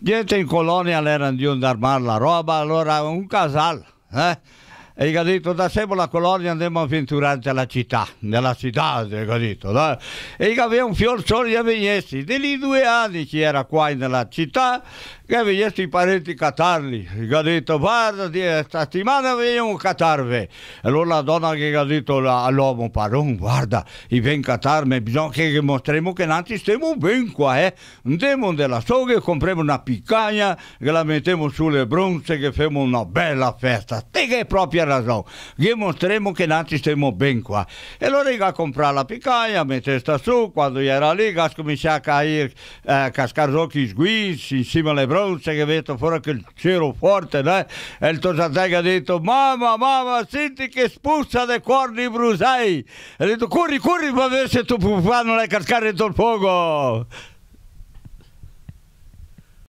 Deci în era onde iam dar mar la roba lor, um casal, né? e gli ha detto da sempre la colonia andiamo a avventurare alla città nella città gli ha detto no? e gli aveva un fior solo gli avvenessi di lì due anni che era qua nella città che venivano i parenti catarli gli ha detto guarda questa eh, settimana veniamo a catarve allora la donna che gli ha detto all'uomo parron guarda i ven catarme bisogna che mostriamo che nanti stiamo ben qua eh andiamo nella soga compriamo una piccagna che la mettiamo sulle bronze che facciamo una bella festa te che è propria je ragione. Gli mostriamo che naci stiamo ben qua. E allora gli comprato la picaia, mentre sta su, quando gli era lì, ga cominciato a cair, eh, cascar occhi sguizzi, insieme alle bronze che vedo fuori che il cielo forte, né? e il Tosatega ha detto, mamma, mamma, senti che spuzza dei corni brusai. E ha detto, corri, corri, ma se tu puoi non è cascare dentro il fuoco.